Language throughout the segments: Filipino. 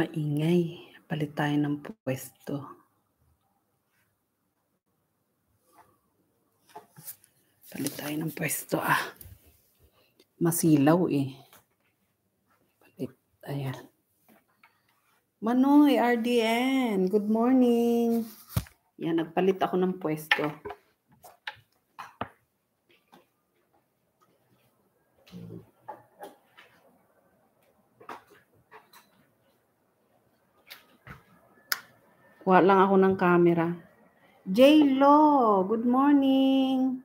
maingay. Palit tayo ng pwesto. Palit tayo ng pwesto ah. Masilaw eh. Palit. Ayan. Manoy, RDN. Good morning. Yan, nagpalit ako ng pwesto. Kuha lang ako ng camera. J-Lo, good morning.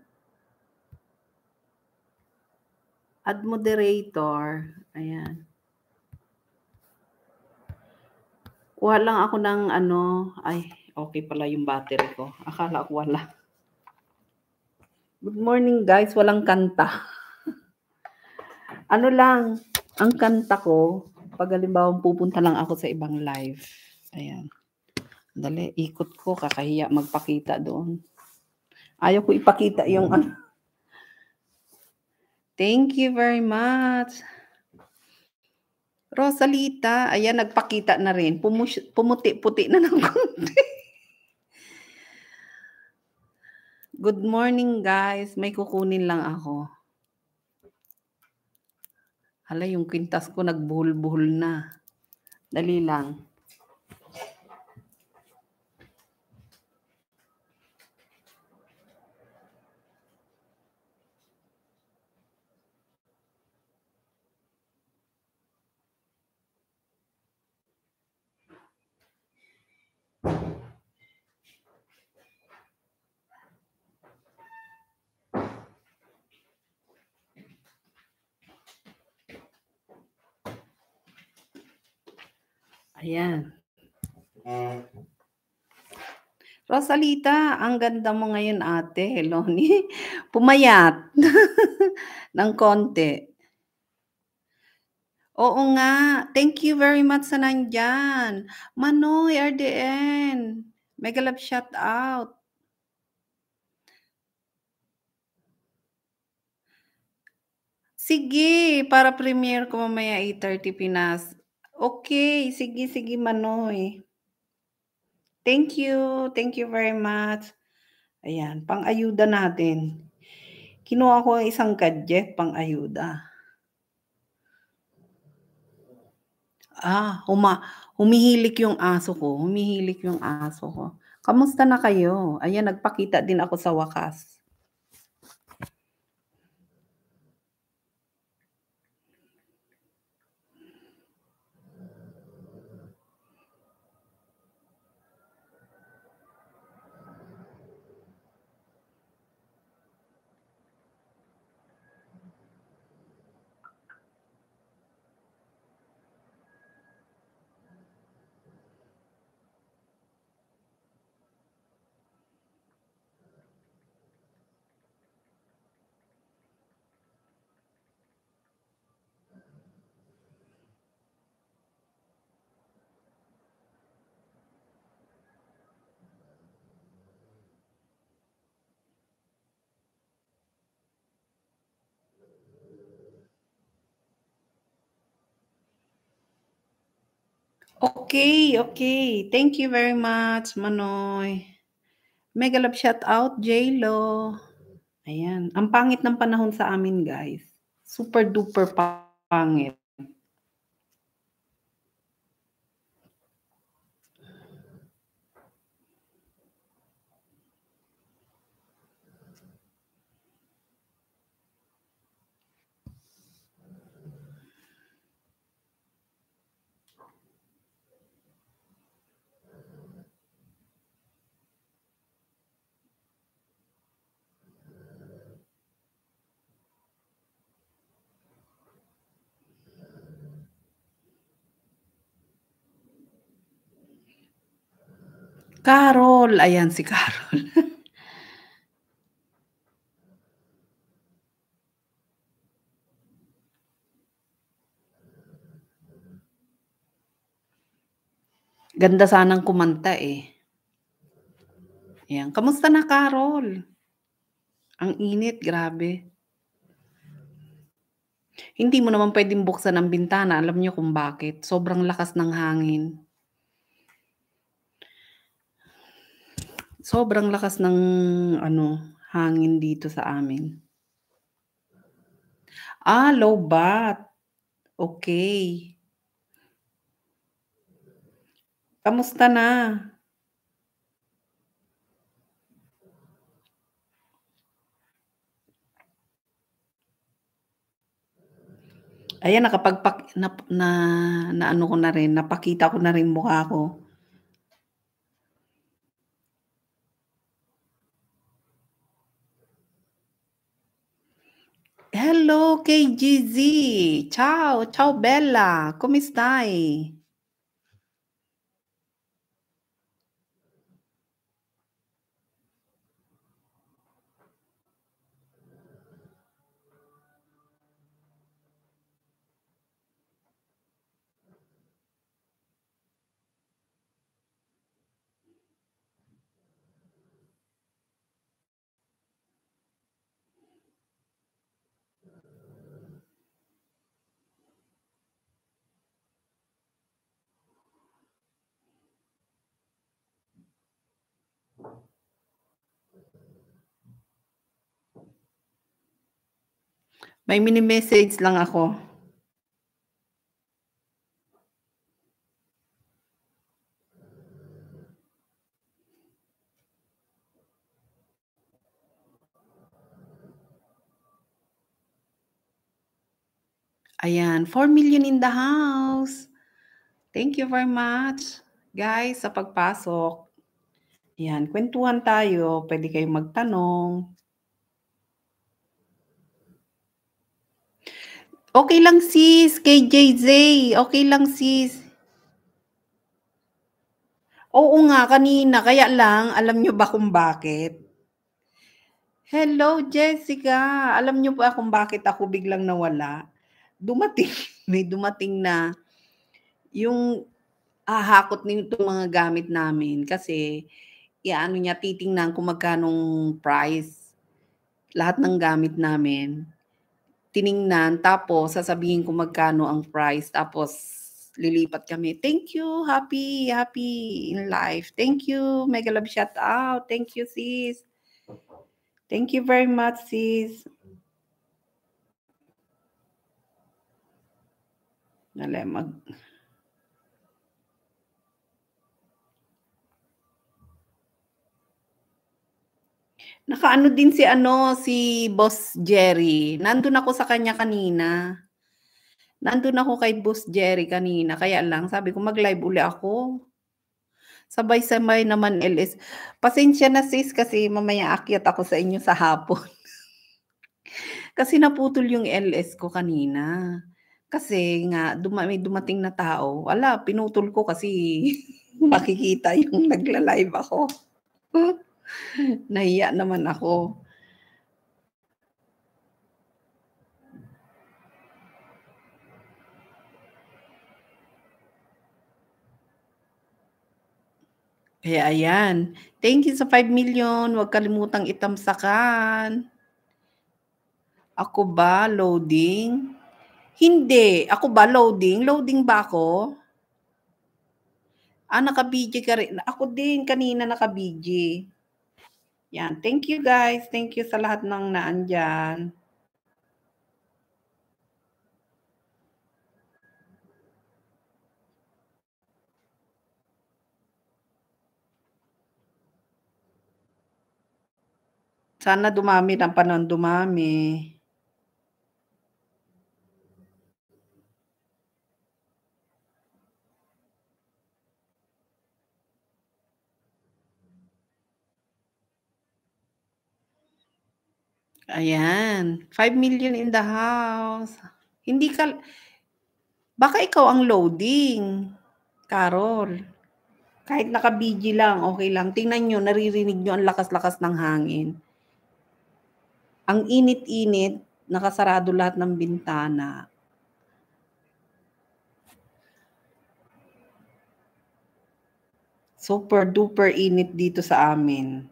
Ad moderator. Ayan. Kuha lang ako ng ano. Ay, okay pala yung battery ko. Akala ko wala. Good morning guys. Walang kanta. ano lang, ang kanta ko, pag halimbawa pupunta lang ako sa ibang live. Ayan. Dali, ikot ko. Kakahiya magpakita doon. Ayaw ko ipakita yung ano. Thank you very much. Rosalita, ayan, nagpakita na rin. Pumuti-puti na ng konti. Good morning, guys. May kukunin lang ako. Hala, yung kwintas ko nagbuhol-buhol na. Dali lang. Ayan. Rosalita, ang ganda mo ngayon ate, Loni. Pumayat ng konti. Oo nga. Thank you very much sa nandyan. Manoy, RDN. Mega love shout out. Sige, para premiere ko mamaya 8.30 Pinas. Okay, sige, sige, Manoy. Thank you. Thank you very much. Ayan, pang-ayuda natin. Kinuha ko ang isang gadget pang-ayuda. Ah, huma humihilik yung aso ko. Humihilik yung aso ko. Kamusta na kayo? Ayan, nagpakita din ako sa wakas. Okay, okay. Thank you very much, Manoy. Mega love shout out, j Ayan. Ang pangit ng panahon sa amin, guys. Super duper pangit. Carol. Ayan si Carol. Ganda sanang kumanta eh. Ayan. Kamusta na, Carol? Ang init, grabe. Hindi mo naman pwedeng buksan ang bintana. Alam niyo kung bakit. Sobrang lakas ng hangin. sobrang lakas ng ano, hangin dito sa amin. Ah, low bat. Okay. Kamusta na? Ayan, nakapagpak, na, na, na ano ko na rin, napakita ko na rin mukha ko. Hello KGZ, ciao, ciao bella, come stai? May mini-message lang ako. Ayan, 4 million in the house. Thank you very much. Guys, sa pagpasok, Ayan, kwentuhan tayo, pwede kayong magtanong, Okay lang sis, kay Okay lang sis. Oo nga, kanina. Kaya lang, alam nyo ba kung bakit? Hello, Jessica. Alam nyo ba kung bakit ako biglang nawala? Dumating, may dumating na yung ahakot na itong mga gamit namin kasi iaano niya titingnan kung magkanong price lahat ng gamit namin tiningnan, tapos sasabihin ko magkano ang price, tapos lilipat kami. Thank you, happy, happy in life. Thank you, mega love shout out. Thank you, sis. Thank you very much, sis. Nalay, mag... Nakaano din si ano, si Boss Jerry. Nandun ako sa kanya kanina. Nandun ako kay Boss Jerry kanina. Kaya lang, sabi ko, mag-live uli ako. Sabay-sabay naman, LS. Pasensya na sis kasi mamaya akyat ako sa inyo sa hapon. kasi naputol yung LS ko kanina. Kasi nga, duma- may dumating na tao. Wala, pinutol ko kasi makikita yung nagla-live ako. Nahiya naman ako. Kaya ayan. Thank you sa 5 million. Huwag kalimutang itamsakan. Ako ba loading? Hindi. Ako ba loading? Loading ba ako? Ah, naka-BG ka rin. Ako din kanina naka-BG. Yan. Thank you guys. Thank you sa lahat ng naandyan. Sana dumami ng panon dumami. Ayan, 5 million in the house. Hindi ka baka ikaw ang loading, Carol. Kahit naka-BG lang, okay lang. Tingnan nyo, naririnig nyo ang lakas-lakas ng hangin. Ang init-init, nakasarado lahat ng bintana. Super duper init dito sa amin.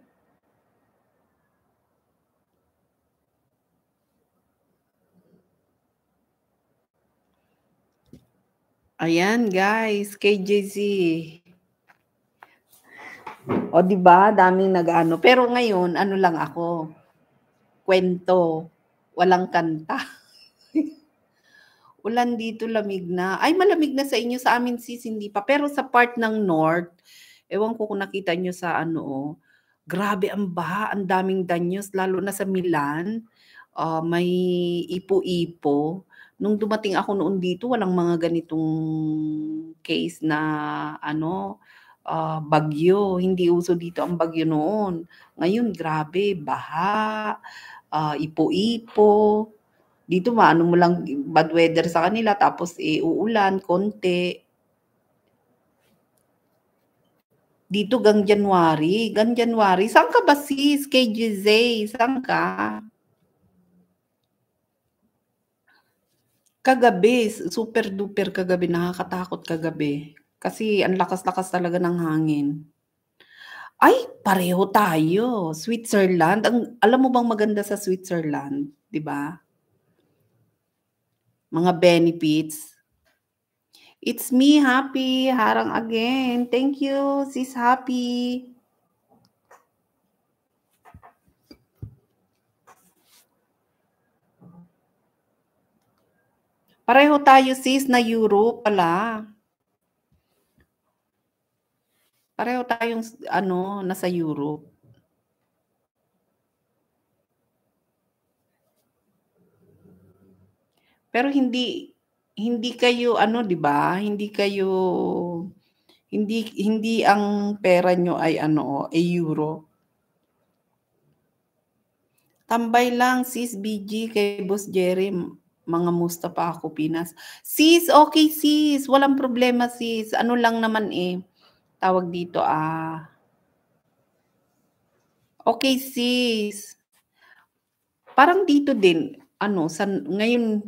Ayan, guys, KJZ. O, di ba? Daming nag-ano. Pero ngayon, ano lang ako? Kwento. Walang kanta. Ulan dito, lamig na. Ay, malamig na sa inyo. Sa amin, sis, hindi pa. Pero sa part ng north, ewan ko kung nakita nyo sa ano, oh, grabe ang baha. Ang daming danyos, lalo na sa Milan. Uh, may ipo-ipo nung dumating ako noon dito, walang mga ganitong case na ano, uh, bagyo. Hindi uso dito ang bagyo noon. Ngayon, grabe, baha, uh, ipo-ipo. Dito maano mo lang bad weather sa kanila tapos eh, uulan, konti. Dito gang January, gang January. Saan ka ba sis? KJZ, saan ka? Kagabi, super duper kagabi, nakakatakot kagabi. Kasi ang lakas-lakas talaga ng hangin. Ay, pareho tayo. Switzerland. Ang, alam mo bang maganda sa Switzerland? Di ba? Mga benefits. It's me, happy. Harang again. Thank you, sis happy. Pareho tayo sis na Euro pala. Pareho tayong ano, nasa Europe. Pero hindi hindi kayo ano, 'di ba? Hindi kayo hindi hindi ang pera nyo ay ano, a euro. Tambay lang sis BG kay Boss Jeremy mga musta pa ako Pinas. Sis, okay sis, walang problema sis. Ano lang naman eh, tawag dito ah. Okay sis. Parang dito din, ano, sa, ngayon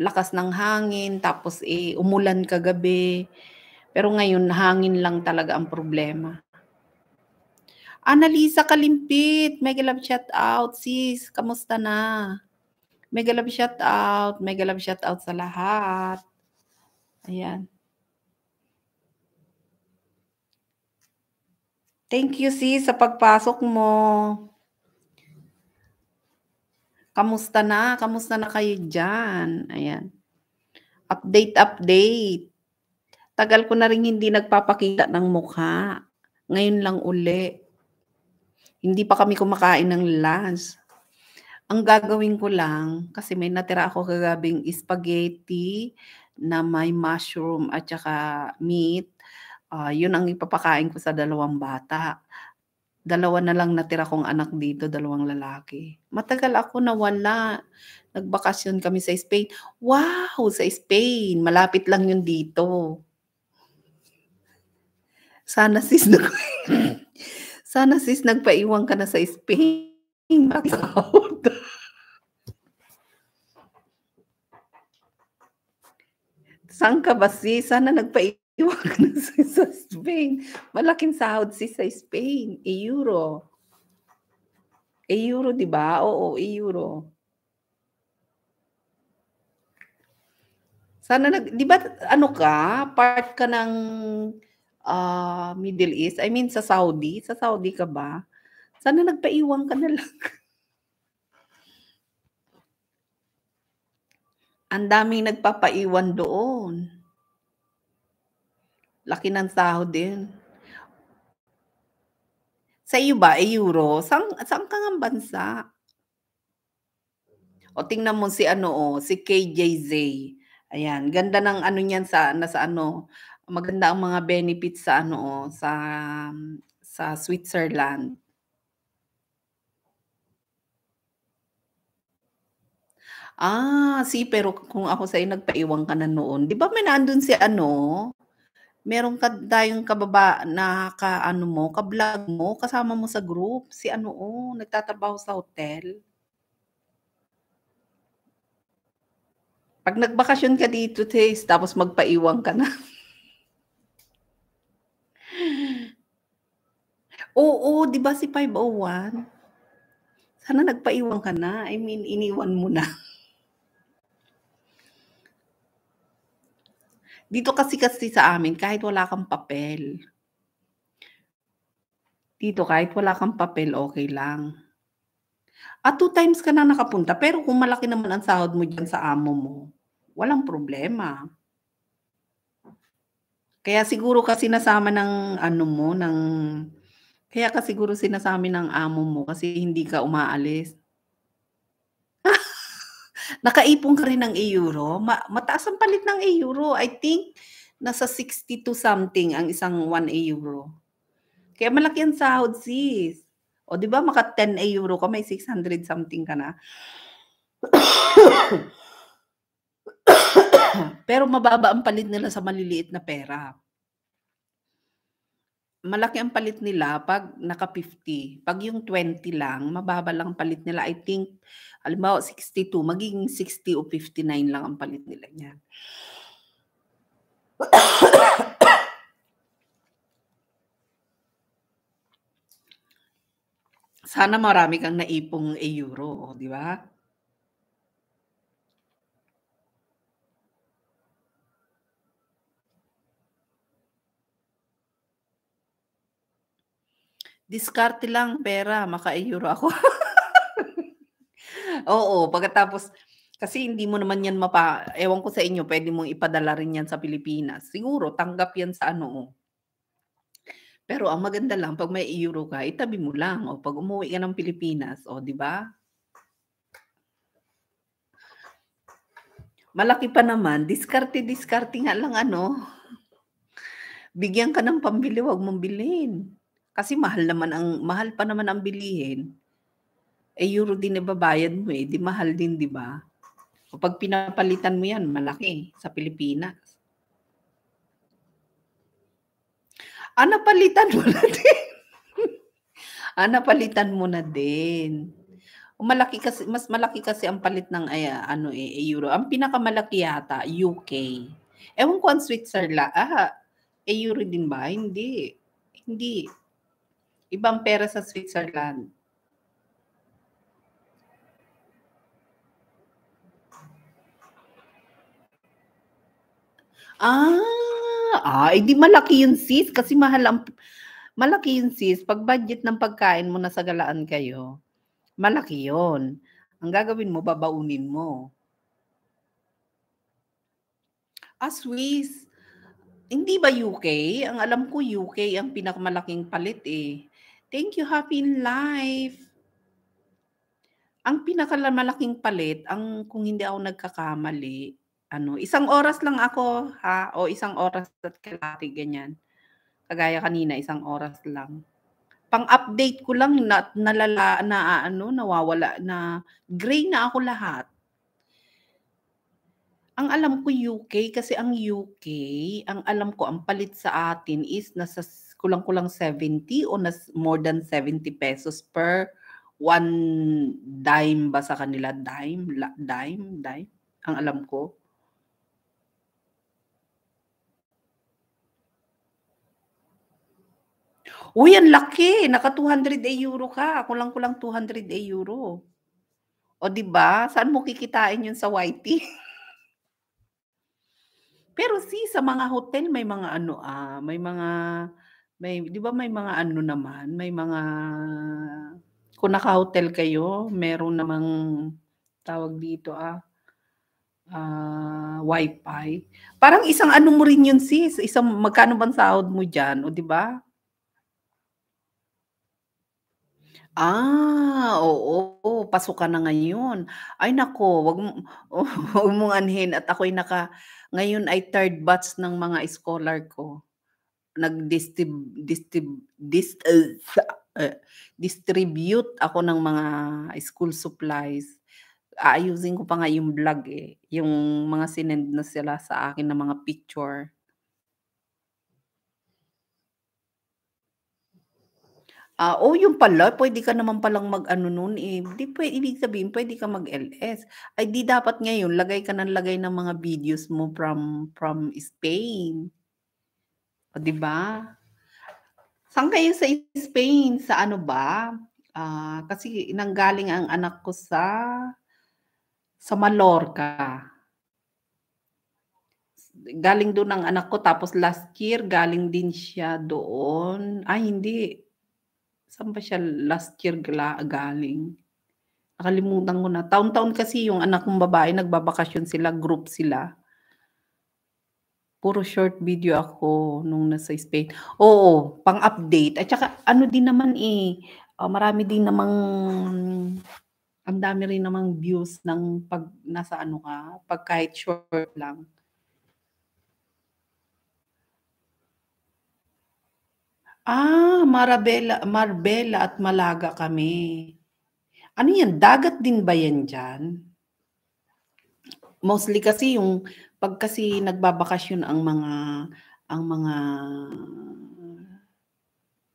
lakas ng hangin, tapos eh, umulan kagabi. Pero ngayon, hangin lang talaga ang problema. Analisa Kalimpit, may love chat out. Sis, kamusta na? Mega love shout out. Mega love shout out sa lahat. Ayan. Thank you, si sa pagpasok mo. Kamusta na? Kamusta na kayo dyan? Ayan. Update, update. Tagal ko na rin hindi nagpapakita ng mukha. Ngayon lang uli. Hindi pa kami kumakain ng lunch. Ang gagawin ko lang, kasi may natira ako kagabing spaghetti na may mushroom at saka meat. Uh, yun ang ipapakain ko sa dalawang bata. Dalawa na lang natira kong anak dito, dalawang lalaki. Matagal ako nawala. Nagbakasyon kami sa Spain. Wow, sa Spain. Malapit lang yun dito. Sana sis nag... Sana sis nagpaiwan ka na sa Spain. Bakit Saan ka ba si? Sana nagpaiwag na si sa Spain. Malaking sahod si sa Spain. E euro. E euro, di ba? Oo, e euro. Sana nag, di ba ano ka? Part ka ng uh, Middle East? I mean, sa Saudi? Sa Saudi ka ba? Sana nagpaiwan ka na lang. Ang daming nagpapaiwan doon. Laki ng tao din. Sa iyo ba, euro? Saan, saan ka nga bansa? O tingnan mo si ano o, oh, si KJZ. Ayan, ganda ng ano niyan sa nasa ano, maganda ang mga benefits sa ano o, oh, sa sa Switzerland. Ah, si pero kung ako sa'yo, nagpaiwang ka na noon. Di ba may naandun si ano? Meron ka tayong kababa na ka, ano mo, ka-vlog mo, kasama mo sa group. Si ano, oh, nagtatrabaho sa hotel. Pag nagbakasyon ka dito, Tays, tapos magpaiwang ka na. Oo, di ba si 501? Sana nagpaiwan ka na. I mean, iniwan mo na. Dito kasi kasi sa amin, kahit wala kang papel. Dito kahit wala kang papel, okay lang. At two times ka na nakapunta, pero kung malaki naman ang sahod mo dyan sa amo mo, walang problema. Kaya siguro kasi nasama ng ano mo, ng kaya kasi siguro sinasami ng amo mo kasi hindi ka umaalis. Nakaipon ka rin ng euro. Ma- mataas ang palit ng euro. I think nasa 62 something ang isang 1 euro. Kaya malaki ang sahod, sis. O, di ba, maka 10 euro ka, may 600 something ka na. Pero mababa ang palit nila sa maliliit na pera malaki ang palit nila pag naka 50. Pag yung 20 lang, mababa lang palit nila. I think, alimbawa 62, magiging 60 o 59 lang ang palit nila niyan. Sana marami kang naipong euro, di ba? Diskarte lang pera, maka-euro ako. Oo, pagkatapos, kasi hindi mo naman yan mapa, ewan ko sa inyo, pwede mong ipadala rin yan sa Pilipinas. Siguro, tanggap yan sa ano. Oh. Pero ang maganda lang, pag may euro ka, itabi mo lang. O oh. pag umuwi ka ng Pilipinas, o oh, di ba? Malaki pa naman, diskarte-diskarte nga lang ano. Bigyan ka ng pambili, wag mong bilhin. Kasi mahal naman ang mahal pa naman ang bilihin. Eh euro din nababayad mo eh, di mahal din, di ba? Kapag pinapalitan mo 'yan, malaki sa Pilipinas. Ah, napalitan mo na din. ah, napalitan mo na din. Malaki kasi, mas malaki kasi ang palit ng ay, ano eh, euro. Ang pinakamalaki yata, UK. Ewan ko ang Switzerland. Ah, euro din ba? Hindi. Hindi. Ibang pera sa Switzerland. Ah, ay ah, eh, di malaki yung sis kasi mahal ang malaki yung sis. Pag budget ng pagkain mo nasa galaan kayo, malaki yun. Ang gagawin mo, babaunin mo. Ah, Swiss. Hindi ba UK? Ang alam ko UK ang pinakamalaking palit eh. Thank you, happy in life. Ang pinakalamalaking palit, ang kung hindi ako nagkakamali, ano, isang oras lang ako, ha? O isang oras at kalati, ganyan. Kagaya kanina, isang oras lang. Pang-update ko lang na, nalala, na ano, nawawala, na gray na ako lahat. Ang alam ko UK, kasi ang UK, ang alam ko, ang palit sa atin is nasa kulang-kulang 70 o nas more than 70 pesos per one dime ba sa kanila? Dime? La, dime? Dime? Ang alam ko. Uy, ang laki! Naka 200 a euro ka. Kulang-kulang 200 a euro. O di ba? Saan mo kikitain yun sa YT? Pero si sa mga hotel may mga ano ah, may mga may, di ba may mga ano naman, may mga, kung naka-hotel kayo, meron namang tawag dito ah, uh, wifi. Parang isang ano mo rin yun sis, isang magkano bang sahod mo diyan o di ba? Ah, oo, oo, pasok na ngayon. Ay nako, wag, mo- wag mong anhin at ako'y naka, ngayon ay third batch ng mga scholar ko nag-distrib distrib, dis, uh, distribute ako ng mga school supplies. Aayusin ko pa nga yung vlog eh. Yung mga sinend na sila sa akin ng mga picture. Uh, oh, yung pala, pwede ka naman palang mag-ano nun eh. Di, pwede, ibig sabihin, pwede ka mag-LS. Ay, di dapat ngayon, lagay ka ng lagay ng mga videos mo from, from Spain. O, di ba? Saan kayo sa Spain? Sa ano ba? Uh, kasi nanggaling ang anak ko sa sa Mallorca. Galing doon ang anak ko tapos last year galing din siya doon. Ay hindi. Saan ba siya last year galing? Nakalimutan ko na. Taon-taon kasi yung anak kong babae nagbabakasyon sila, group sila. Puro short video ako nung nasa Spain. Oo, pang-update. At saka ano din naman eh, uh, marami din namang ang dami rin namang views ng pag nasa ano ka, pag kahit short lang. Ah, Marabela, Marbella at Malaga kami. Ano yan? Dagat din ba yan dyan? Mostly kasi yung pag kasi nagbabakasyon ang mga ang mga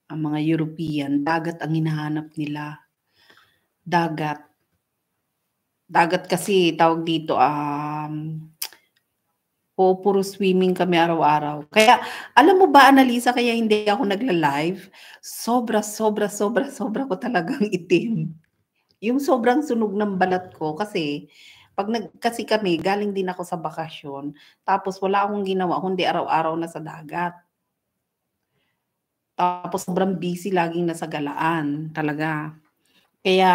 ang mga European, dagat ang hinahanap nila. Dagat. Dagat kasi tawag dito um o puro swimming kami araw-araw. Kaya alam mo ba Analisa kaya hindi ako nagla-live? Sobra sobra sobra sobra ko talagang itim. Yung sobrang sunog ng balat ko kasi pag nag, kasi kami, galing din ako sa bakasyon, tapos wala akong ginawa, kundi araw-araw na sa dagat. Tapos sobrang busy laging nasa galaan, talaga. Kaya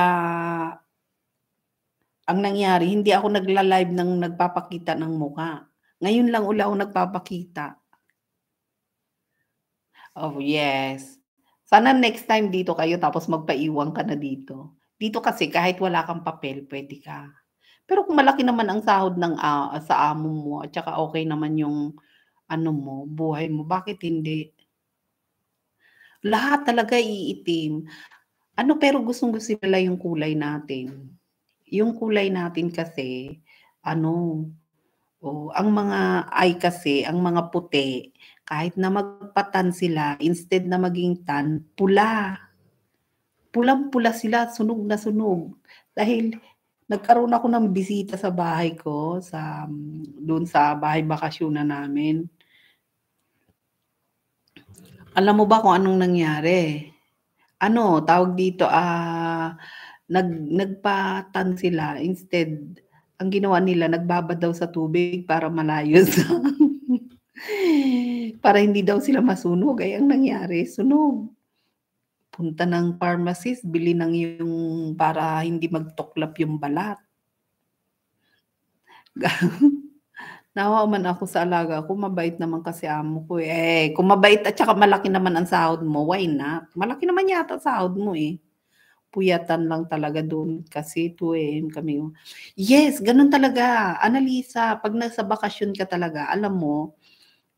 ang nangyari, hindi ako nagla-live nang nagpapakita ng muka. Ngayon lang ula ako nagpapakita. Oh, yes. Sana next time dito kayo tapos magpaiwan ka na dito. Dito kasi kahit wala kang papel, pwede ka. Pero kung malaki naman ang sahod ng uh, sa amo mo at saka okay naman yung ano mo, buhay mo, bakit hindi? Lahat talaga iitim. Ano pero gustong gusto nila yung kulay natin. Yung kulay natin kasi ano, Oh, ang mga ay kasi, ang mga puti, kahit na magpatan sila, instead na maging tan, pula. Pulang-pula sila, sunog na sunog. Dahil nagkaroon ako ng bisita sa bahay ko sa doon sa bahay bakasyon na namin. Alam mo ba kung anong nangyari? Ano, tawag dito ah uh, nag nagpatan sila instead ang ginawa nila nagbabad daw sa tubig para malayo sa para hindi daw sila masunog ay ang nangyari sunog punta ng pharmacist, bili ng yung para hindi magtuklap yung balat. Nawa man ako sa alaga ko, mabait naman kasi amo ko eh. eh. Kung mabait at saka malaki naman ang sahod mo, why not? Malaki naman yata sahod mo eh. Puyatan lang talaga doon kasi 2 AM eh, kami. Yes, ganun talaga. Analisa, pag nasa bakasyon ka talaga, alam mo,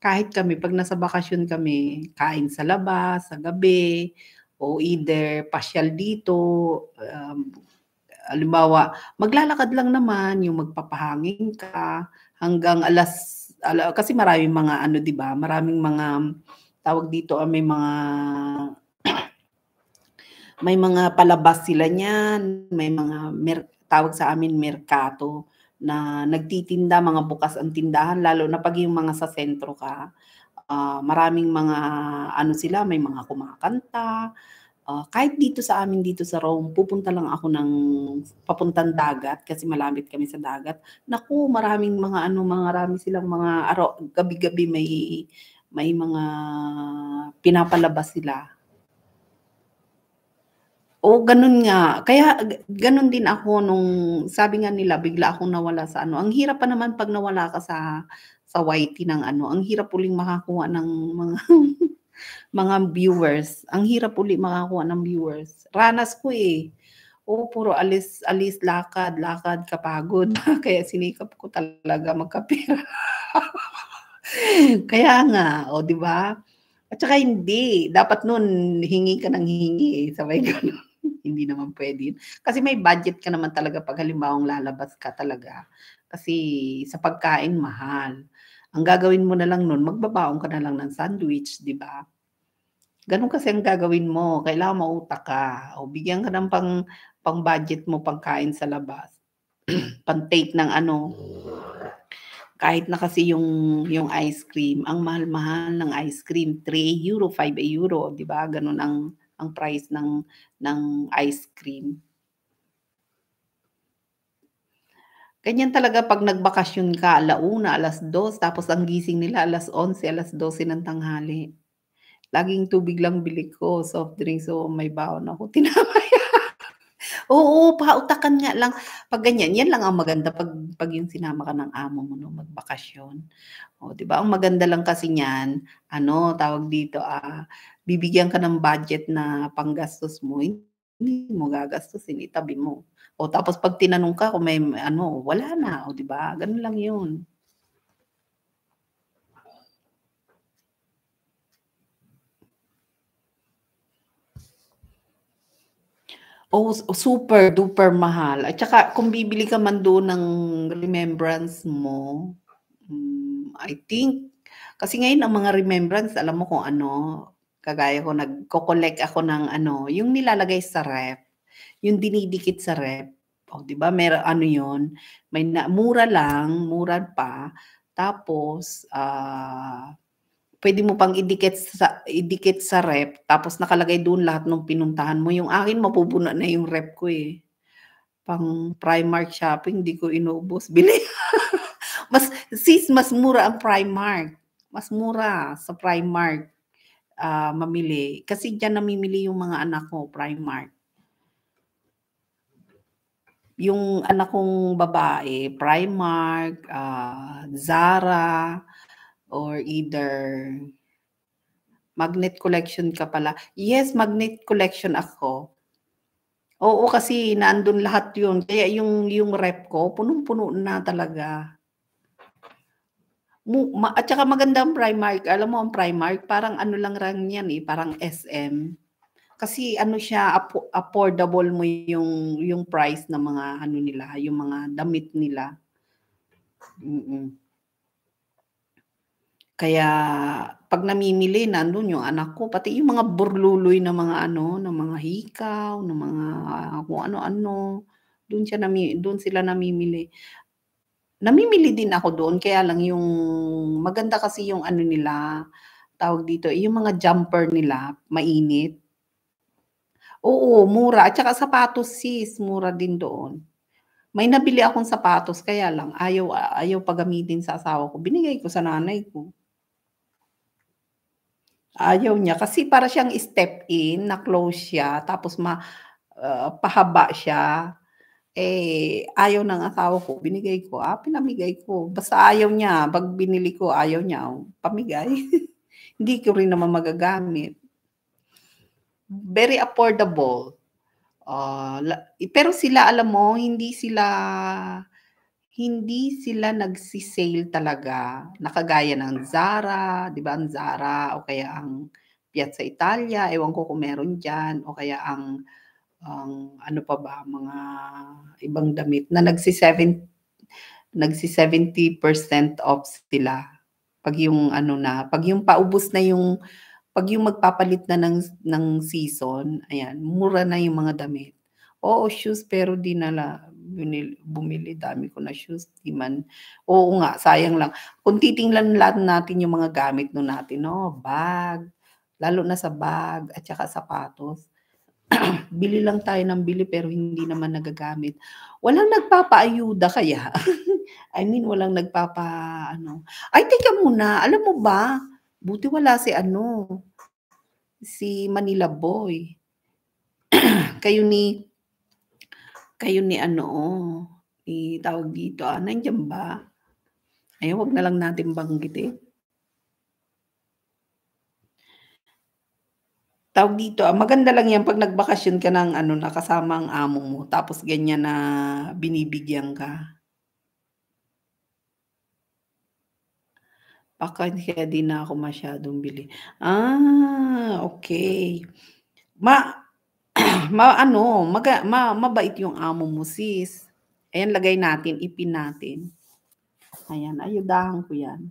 kahit kami, pag nasa bakasyon kami, kain sa labas, sa gabi, o either pasyal dito, um, alimbawa, maglalakad lang naman, yung magpapahangin ka hanggang alas, ala, kasi maraming mga ano, di ba, maraming mga, tawag dito, ah, may mga, may mga palabas sila niyan, may mga, mer, tawag sa amin, merkato, na nagtitinda, mga bukas ang tindahan, lalo na pag yung mga sa sentro ka, uh, maraming mga ano sila, may mga kumakanta. Uh, kahit dito sa amin dito sa Rome, pupunta lang ako ng papuntang dagat kasi malapit kami sa dagat. Naku, maraming mga ano, marami silang mga araw gabi-gabi may may mga pinapalabas sila. O ganun nga. Kaya ganun din ako nung sabi nga nila bigla akong nawala sa ano. Ang hirap pa naman pag nawala ka sa awaiti ng ano. Ang hirap uling makakuha ng mga mga viewers. Ang hirap uli makakuha ng viewers. Ranas ko eh. Oo, puro alis, alis, lakad, lakad, kapagod. Kaya sinikap ko talaga magkapira. Kaya nga, o oh, di ba? At saka hindi. Dapat nun, hingi ka ng hingi. Eh. Sabay ganun. hindi naman pwede. Kasi may budget ka naman talaga pag halimbawang lalabas ka talaga. Kasi sa pagkain, mahal. Ang gagawin mo na lang nun, magbabaon ka na lang ng sandwich, di ba? Ganun kasi ang gagawin mo. Kailangan mautak ka. O bigyan ka ng pang, pang budget mo, kain sa labas. pang take ng ano. Kahit na kasi yung, yung ice cream, ang mahal-mahal ng ice cream, 3 euro, 5 euro, di ba? Ganun ang, ang price ng, ng ice cream. Ganyan talaga pag nagbakasyon ka, alauna, alas dos, tapos ang gising nila alas 11, alas 12 ng tanghali. Laging tubig lang bili ko, soft drinks, so may baon ako. Tinamay. Oo, pautakan nga lang. Pag ganyan, yan lang ang maganda pag, pag yung sinama ka ng amo mo no, magbakasyon. O, di ba? Ang maganda lang kasi niyan, ano, tawag dito, ah, bibigyan ka ng budget na panggastos mo, hindi mo gagastusin, itabi mo. O tapos pag tinanong ka kung may ano, wala na, o di ba? Ganun lang 'yun. Oh, super duper mahal. At saka kung bibili ka man doon ng remembrance mo, mm, I think kasi ngayon ang mga remembrance, alam mo kung ano, kagaya ko nagko-collect ako ng ano, yung nilalagay sa ref yung dinidikit sa rep. O, oh, di ba? May ano yun? May na, mura lang, mura pa. Tapos, ah, uh, pwede mo pang idikit sa idikit sa rep tapos nakalagay doon lahat ng pinuntahan mo yung akin mapupuno na yung rep ko eh pang Primark shopping di ko inuubos bili mas sis mas mura ang Primark mas mura sa Primark uh, mamili kasi diyan namimili yung mga anak ko Primark yung anak kong babae, Primark, uh, Zara, or either magnet collection ka pala. Yes, magnet collection ako. Oo, kasi naandun lahat yun. Kaya yung, yung rep ko, punong-puno na talaga. At saka maganda ang Primark. Alam mo, ang Primark, parang ano lang rang yan eh, parang SM kasi ano siya affordable mo yung yung price ng mga ano nila, yung mga damit nila. Mm-mm. Kaya pag namimili nandoon yung anak ko, pati yung mga burluloy ng mga ano, ng mga hikaw, ng mga ah, kung ano-ano, doon siya nami doon sila namimili. Namimili din ako doon kaya lang yung maganda kasi yung ano nila tawag dito, yung mga jumper nila mainit Oo, mura. At saka sapatos sis, mura din doon. May nabili akong sapatos, kaya lang ayaw, ayaw pagamitin sa asawa ko. Binigay ko sa nanay ko. Ayaw niya. Kasi para siyang step in, na-close siya, tapos ma, uh, pahaba siya. Eh, ayaw ng asawa ko, binigay ko. Ah, pinamigay ko. Basta ayaw niya. Pag binili ko, ayaw niya. Oh, pamigay. Hindi ko rin naman magagamit very affordable. Uh, pero sila, alam mo, hindi sila hindi sila nagsisale talaga nakagaya ng Zara, 'di ba ang Zara o kaya ang Piazza Italia, ewan ko kung meron diyan o kaya ang ang ano pa ba mga ibang damit na nagsi 7 nagsi 70% off sila pag yung ano na, pag yung paubos na yung pag yung magpapalit na ng, ng season, ayan, mura na yung mga damit. Oo, shoes, pero di nala, bumili, bumili dami ko na shoes, di man. Oo nga, sayang lang. Kung titingnan lahat natin yung mga gamit no natin, no, bag, lalo na sa bag at saka sapatos. bili lang tayo ng bili pero hindi naman nagagamit. Walang nagpapaayuda kaya. I mean, walang nagpapa, ano. Ay, teka muna, alam mo ba, Buti wala si ano, si Manila Boy. kayo ni, kayo ni ano, oh, ni tawag dito, ah, nandiyan ba? Ayun, wag na lang natin banggitin. Eh. tawag dito, ah, maganda lang yan pag nagbakasyon ka ng ano, nakasama ang amo mo, tapos ganyan na binibigyan ka. Baka ah, kaya di na ako masyadong bili. Ah, okay. Ma, ma ano, maga, ma, mabait yung amo mo, sis. Ayan, lagay natin, ipin natin. Ayan, ayudahan ko yan.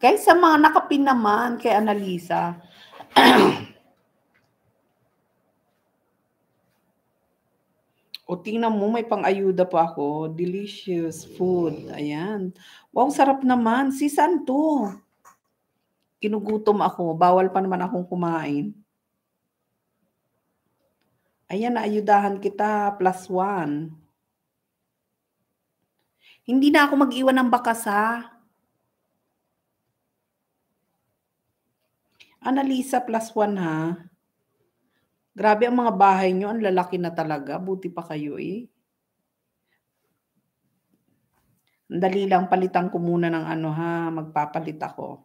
Guys, sa mga nakapin naman kay Analisa, O tingnan mo, may pang-ayuda pa ako. Delicious food. Ayan. Wow, sarap naman. Si Santo. Kinugutom ako. Bawal pa naman akong kumain. Ayan, naayudahan kita. Plus one. Hindi na ako mag-iwan ng bakas, ha? Analisa, plus one, ha? Grabe ang mga bahay nyo, ang lalaki na talaga. Buti pa kayo eh. Dali lang, palitan ko muna ng ano ha, magpapalit ako.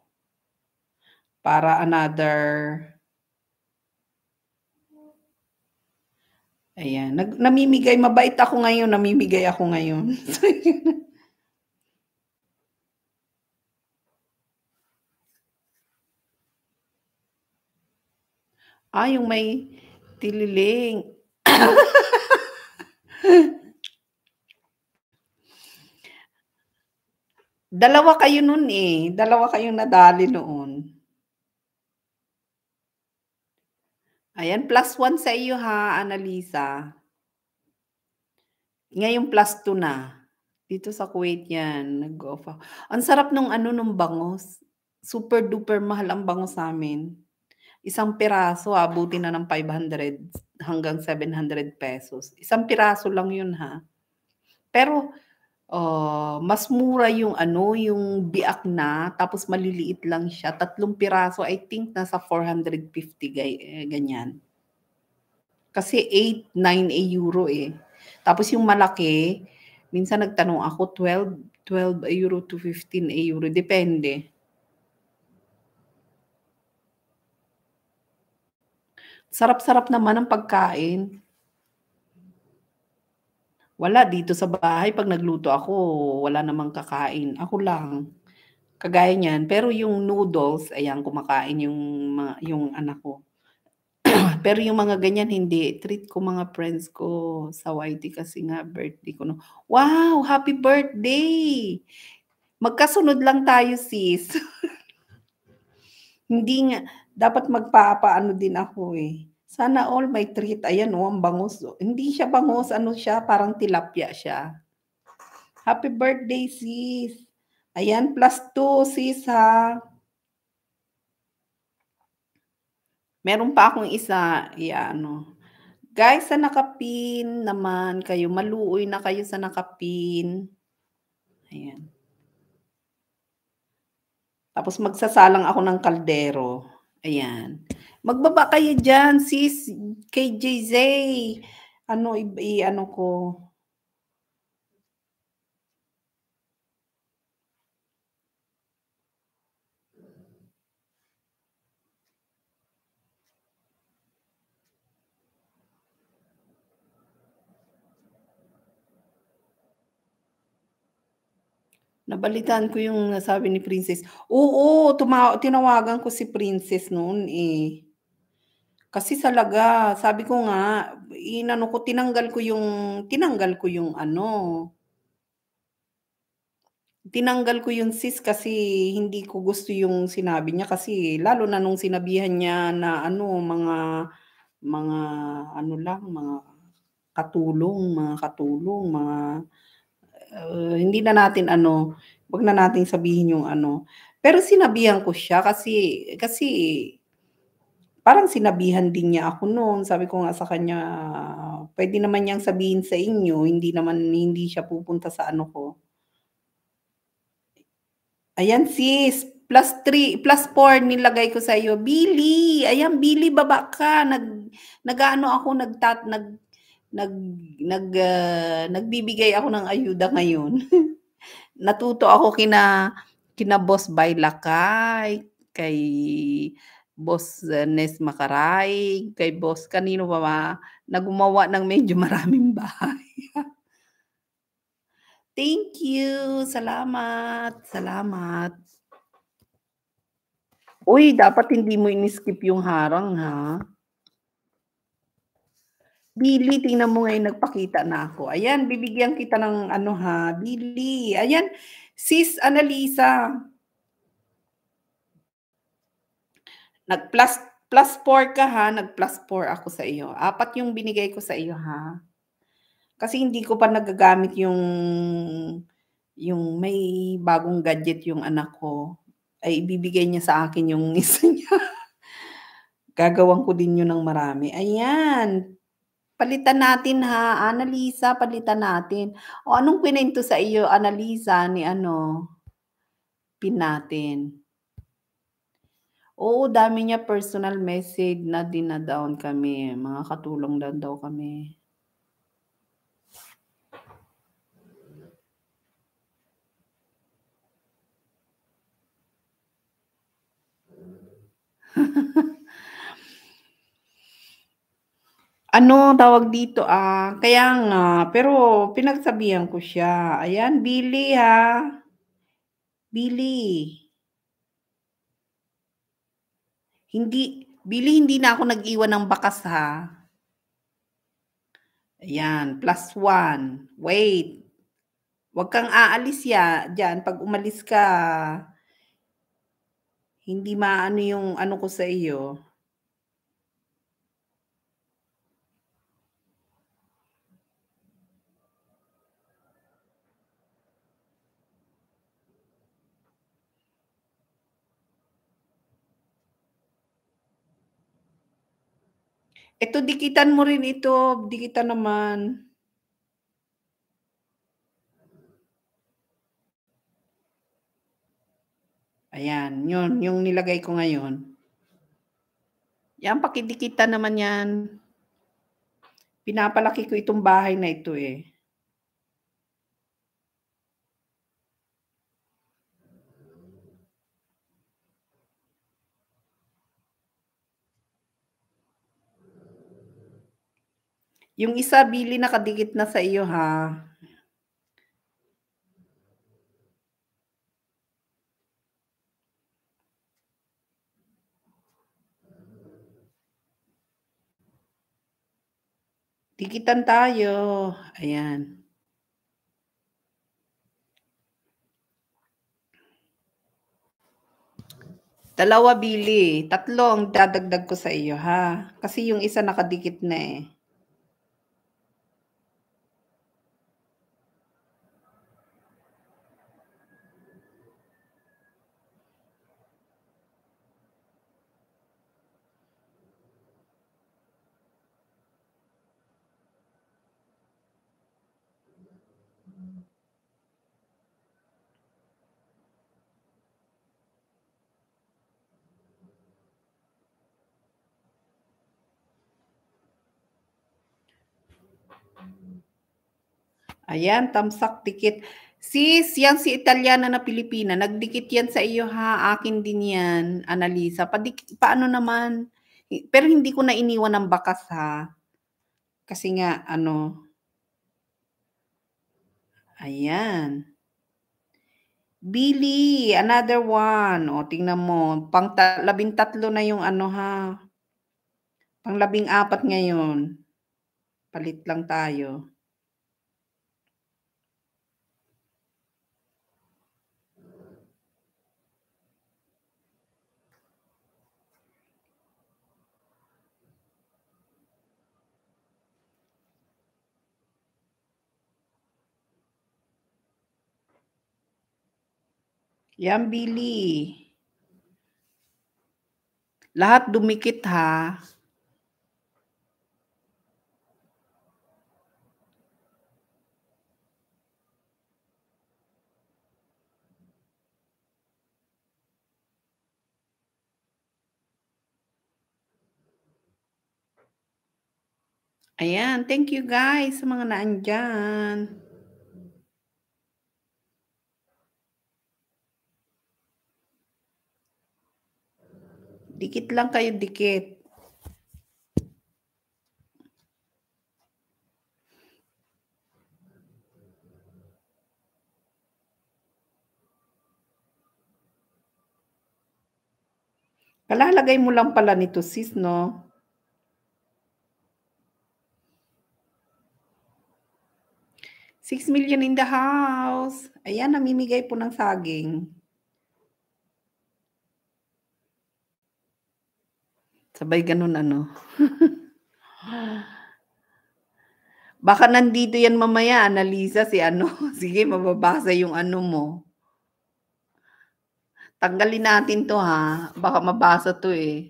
Para another... Ayan, Nag, namimigay, mabait ako ngayon, namimigay ako ngayon. ah, yung may Tililing. Dalawa kayo nun eh. Dalawa kayong nadali noon. Ayan, plus one sa iyo ha, Annalisa. Ngayon plus two na. Dito sa Kuwait yan. Nag-off Ang sarap nung ano nung bangos. Super duper mahal ang bangos sa amin isang piraso abuti na ng 500 hanggang 700 pesos. Isang piraso lang yun ha. Pero uh, mas mura yung ano, yung biak na tapos maliliit lang siya. Tatlong piraso I think nasa 450 eh, ganyan. Kasi 8, 9 a euro eh. Tapos yung malaki, minsan nagtanong ako 12, 12 euro to 15 euro, depende. Sarap-sarap naman ang pagkain. Wala dito sa bahay pag nagluto ako, wala namang kakain. Ako lang. Kagaya niyan, pero yung noodles, ayan kumakain yung yung anak ko. Pero yung mga ganyan, hindi. Treat ko mga friends ko sa YT kasi nga birthday ko. No? Wow! Happy birthday! Magkasunod lang tayo, sis. hindi nga, dapat magpapaano din ako eh. Sana all may treat. Ayan oh, ang bangus. Oh. Hindi siya bangus. Ano siya? Parang tilapia siya. Happy birthday sis. Ayan, plus 2 sis ha. Meron pa akong isa, yeah, oh. ano. Guys, sa nakapin naman kayo, maluoy na kayo sa nakapin. Ayan. Tapos magsasalang ako ng kaldero. Ayan. Magbaba kayo dyan, sis. Kay Ano, i, i ano ko. Nabalitaan ko yung nasabi ni Princess. Oo, tuma- tinawagan ko si Princess noon eh. Kasi talaga, sabi ko nga, inano ko, tinanggal ko yung, tinanggal ko yung ano. Tinanggal ko yung sis kasi hindi ko gusto yung sinabi niya kasi lalo na nung sinabihan niya na ano, mga, mga ano lang, mga katulong, mga katulong, mga uh, hindi na natin ano, wag na nating sabihin yung ano. Pero sinabihan ko siya kasi kasi parang sinabihan din niya ako noon. Sabi ko nga sa kanya, pwede naman niyang sabihin sa inyo, hindi naman hindi siya pupunta sa ano ko. Ayan sis, plus 3, plus 4 nilagay ko sa iyo. Billy, ayan Billy, baba ka. Nag nagaano ako nagtat nag nag nag uh, nagbibigay ako ng ayuda ngayon. Natuto ako kina kina Boss Baylakay, kay Boss ah, Nes Makaray, kay Boss kanino pa ba nagumawa ng medyo maraming bahay. Thank you. Salamat. Salamat. Uy, dapat hindi mo in-skip yung harang ha. Billy, tingnan mo ngayon, nagpakita na ako. Ayan, bibigyan kita ng ano ha, Billy. Ayan, sis Analisa. Nag-plus plus 4 ka ha, nag-plus 4 ako sa iyo. Apat yung binigay ko sa iyo ha. Kasi hindi ko pa nagagamit yung yung may bagong gadget yung anak ko. Ay ibibigay niya sa akin yung isa niya. Gagawan ko din yun ng marami. Ayan, Palitan natin ha, Annalisa, palitan natin. O anong pinainto sa iyo, Annalisa, ni ano, pin natin? Oo, dami niya personal message na dinadown kami. Mga katulong lang daw kami. Ano tawag dito, ah, kaya nga, pero pinagsabihan ko siya. Ayan, Billy ha. Billy. Hindi, Billy, hindi na ako nag-iwan ng bakas ha. Ayan, plus one. Wait. Huwag kang aalis ya, dyan. Pag umalis ka, hindi maano yung ano ko sa iyo. Ito, dikitan mo rin ito. Dikitan naman. Ayan, yun, yung nilagay ko ngayon. Yan, pakidikita naman yan. Pinapalaki ko itong bahay na ito eh. Yung isa, Billy, nakadikit na sa iyo, ha? Dikitan tayo. Ayan. Dalawa, Billy. Tatlo ang dadagdag ko sa iyo, ha? Kasi yung isa nakadikit na eh. Ayan, tamsak dikit. Sis, yan si Italiana na Pilipina. Nagdikit yan sa iyo ha. Akin din yan, Analisa. Padik, paano naman? Pero hindi ko na iniwan ng bakas ha. Kasi nga, ano, Ayan. Billy, another one. O, tingnan mo. Pang ta- labing tatlo na yung ano ha. Pang labing apat ngayon. Palit lang tayo. Yan, Billy. Lahat dumikit ha. Ayan, thank you guys sa mga naandyan. Dikit lang kayo, dikit. Kalalagay mo lang pala nito sis, no? Six million in the house. Ayan, namimigay po ng saging. Sabay ganun ano. Baka nandito yan mamaya, Analisa, si ano. Sige, mababasa yung ano mo. Tanggalin natin to ha. Baka mabasa to eh.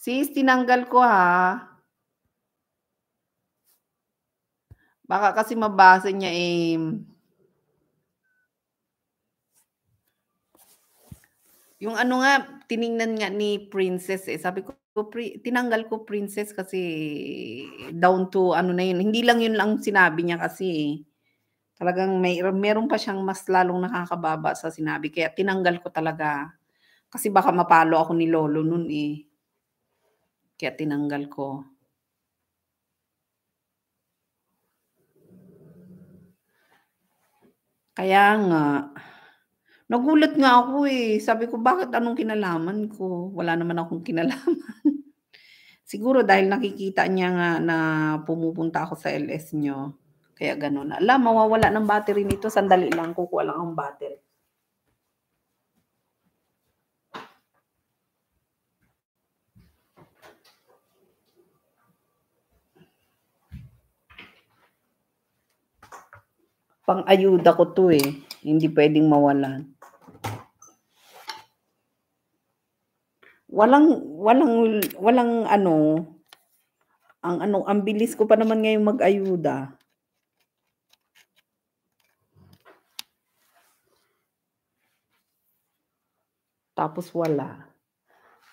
Sis, tinanggal ko ha. Baka kasi mabasa niya eh Yung ano nga, tiningnan nga ni Princess eh. Sabi ko, tinanggal ko Princess kasi down to ano na yun. Hindi lang yun lang sinabi niya kasi eh. talagang may, meron pa siyang mas lalong nakakababa sa sinabi. Kaya tinanggal ko talaga. Kasi baka mapalo ako ni Lolo nun eh. Kaya tinanggal ko. Kaya nga, Nagulat nga ako eh. Sabi ko, bakit anong kinalaman ko? Wala naman akong kinalaman. Siguro dahil nakikita niya nga na pumupunta ako sa LS nyo. Kaya ganun. Alam, mawawala ng battery nito. Sandali lang, kukuha lang ang battery. Pang-ayuda ko to eh. Hindi pwedeng mawalan. walang walang walang ano ang ano ang bilis ko pa naman ngayong mag-ayuda. Tapos wala.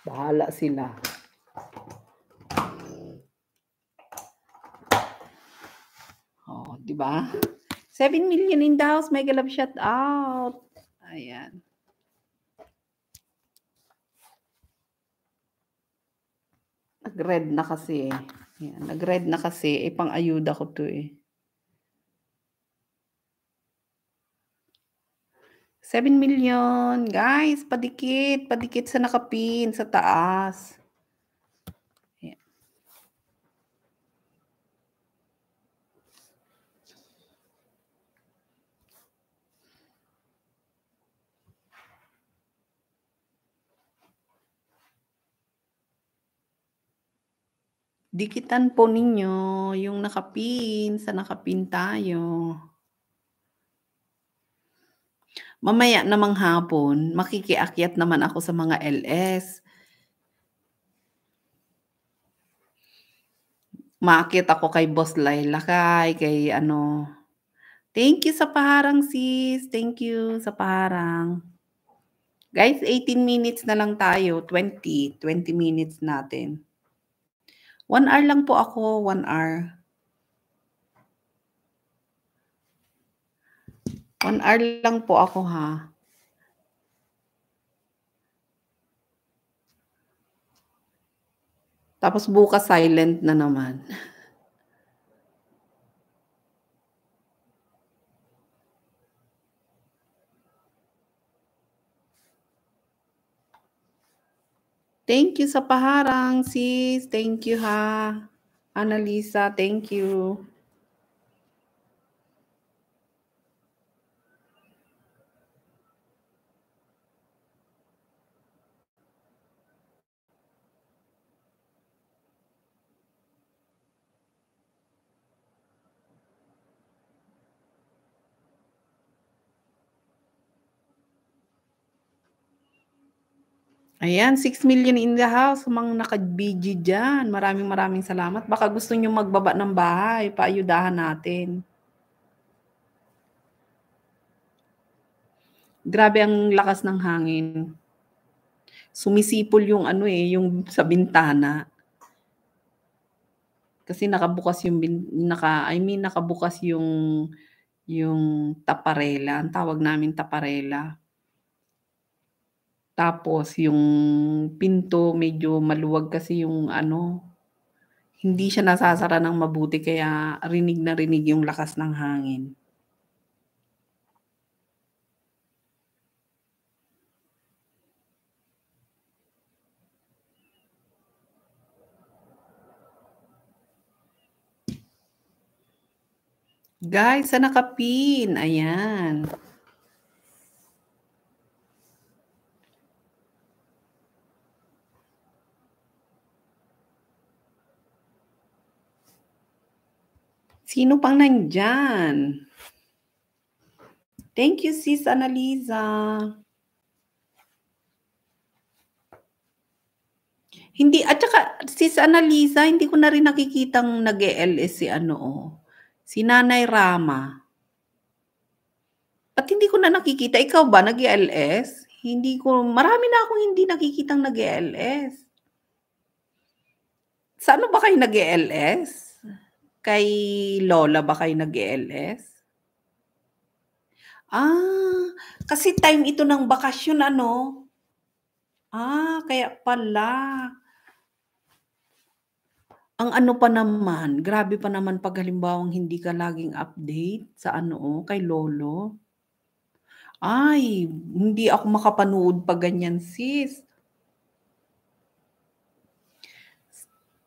Bahala sila. Oh, di ba? 7 million in the house, Mega Love shout out. Ayan. Nag-red na kasi eh. Yan. Nag-red na kasi. Eh, pang-ayuda ko to eh. 7 million. Guys, padikit. Padikit sa nakapin, sa taas. Dikitan po ninyo yung nakapin sa nakapin tayo. Mamaya namang hapon, makikiakyat naman ako sa mga LS. Maakit ako kay Boss Laila kay, kay ano. Thank you sa parang sis. Thank you sa parang. Guys, 18 minutes na lang tayo. 20. 20 minutes natin. One hour lang po ako, one hour. One hour lang po ako ha. Tapos bukas silent na naman. Thank you sa paharang, sis. Thank you, ha. Analisa, thank you. Ayan, 6 million in the house. Mga naka-BG dyan. Maraming maraming salamat. Baka gusto nyo magbaba ng bahay. Paayudahan natin. Grabe ang lakas ng hangin. Sumisipol yung ano eh, yung sa bintana. Kasi nakabukas yung naka I mean nakabukas yung yung taparela, ang tawag namin taparela. Tapos yung pinto medyo maluwag kasi yung ano, hindi siya nasasara ng mabuti kaya rinig na rinig yung lakas ng hangin. Guys, sa nakapin. Ayan. Sino pang nandyan? Thank you, Sis Annalisa. Hindi, at saka, Sis Annalisa, hindi ko na rin nakikitang nag els si ano, oh. si Nanay Rama. At hindi ko na nakikita. Ikaw ba, nag els Hindi ko, marami na akong hindi nakikitang nag els Saan ba kayo nag els Kay lola ba kayo nag-ELS? Ah, kasi time ito ng bakasyon ano. Ah, kaya pala. Ang ano pa naman, grabe pa naman pag halimbawang hindi ka laging update sa ano oh, kay lolo. Ay, hindi ako makapanood pa ganyan sis.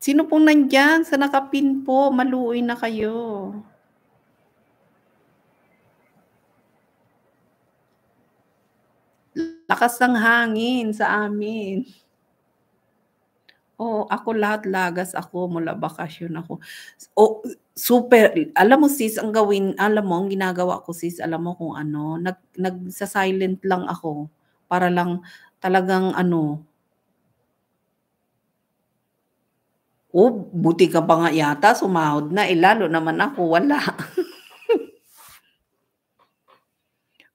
Sino pong nandyan? Sa nakapin po, maluoy na kayo. Lakas ng hangin sa amin. Oh, ako lahat lagas ako mula bakasyon ako. Oh, super. Alam mo sis, ang gawin, alam mo, ang ginagawa ko sis, alam mo kung ano, nag, nagsa-silent lang ako para lang talagang ano, Oh, buti ka pa nga yata, sumahod na. ilalo eh, naman ako, wala.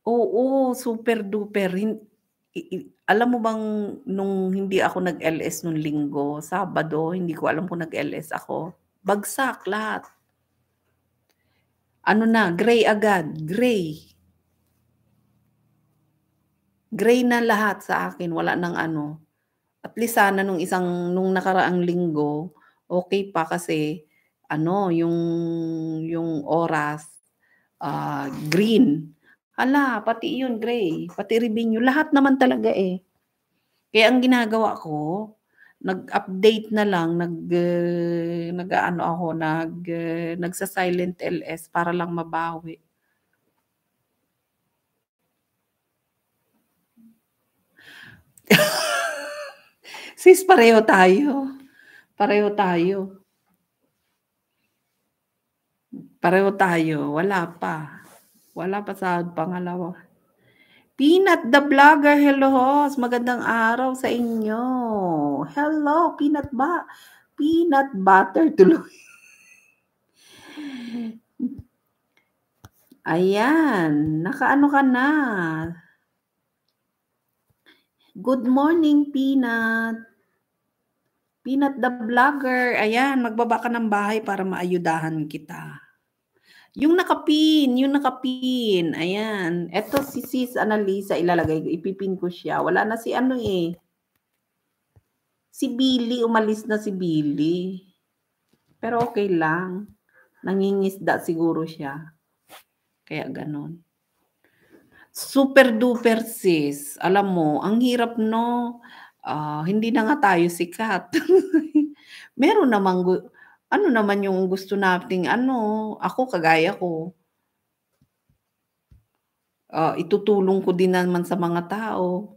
Oo, super duper. Alam mo bang nung hindi ako nag-LS nung linggo, Sabado, hindi ko alam kung nag-LS ako. Bagsak lahat. Ano na, gray agad, gray. Gray na lahat sa akin, wala nang ano. At least sana nung isang nung nakaraang linggo, okay pa kasi ano, yung yung oras uh, green. Hala, pati yun gray, pati revenue, lahat naman talaga eh. Kaya ang ginagawa ko, nag-update na lang, nag uh, eh, nag-ano ako, nag uh, nagsa-silent LS para lang mabawi. Sis, pareho tayo. Pareho tayo. Pareho tayo. Wala pa. Wala pa sa pangalawa. Peanut the Vlogger, hello host. Magandang araw sa inyo. Hello, peanut ba? Peanut butter tuloy. Ayan, nakaano ka na. Good morning, Peanut. Peanut the Vlogger. Ayan, magbaba ka ng bahay para maayudahan kita. Yung nakapin, yung nakapin. Ayan. Ito si Sis Annalisa, ilalagay ko. Ipipin ko siya. Wala na si ano eh. Si Billy, umalis na si Billy. Pero okay lang. Nangingisda siguro siya. Kaya ganun. Super duper sis. Alam mo, ang hirap no ah, hindi na nga tayo sikat. Meron namang ano naman yung gusto nating ano, ako kagaya ko. Ah, itutulong ko din naman sa mga tao.